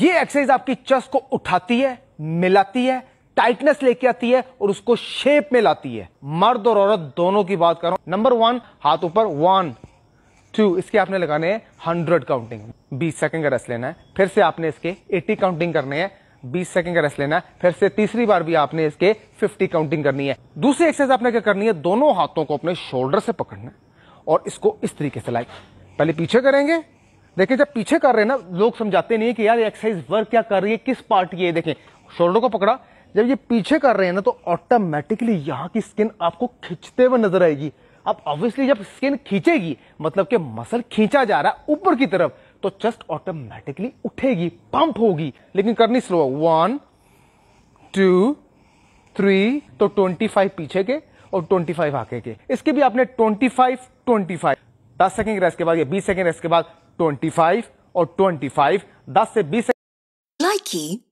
ये एक्सरसाइज आपकी चेस्ट को उठाती है मिलाती है टाइटनेस लेके आती है और उसको शेप में लाती है मर्द और औरत दोनों की बात करो नंबर वन हाथ ऊपर वन टू इसके आपने लगाने हैं हंड्रेड काउंटिंग बीस सेकेंड का रेस्ट लेना है फिर से आपने इसके एट्टी काउंटिंग करने हैं बीस सेकेंड का रेस्ट लेना है फिर से तीसरी बार भी आपने इसके फिफ्टी काउंटिंग करनी है दूसरी एक्सरसाइज आपने क्या करनी है दोनों हाथों को अपने शोल्डर से पकड़ना है और इसको इस तरीके से लाइक पहले पीछे करेंगे देखिए जब पीछे कर रहे हैं ना लोग समझाते नहीं कि यार एक्सरसाइज वर्क क्या कर रही है किस पार्ट की है देखें शोल्डर को पकड़ा जब ये पीछे कर रहे हैं ना तो ऑटोमेटिकली यहाँ की स्किन आपको खींचते हुए नजर आएगी अब ऑब्वियसली जब स्किन खींचेगी मतलब कि मसल खींचा जा रहा है ऊपर की तरफ तो चेस्ट ऑटोमेटिकली उठेगी पंप होगी लेकिन करनी स्लो वन टू थ्री तो ट्वेंटी फाइव पीछे के और ट्वेंटी फाइव आके के इसके भी आपने ट्वेंटी फाइव ट्वेंटी फाइव दस सेकेंड रेस्ट के बाद या बीस सेकेंड रेस्ट के बाद 25 और 25 10 से 20 लाइकी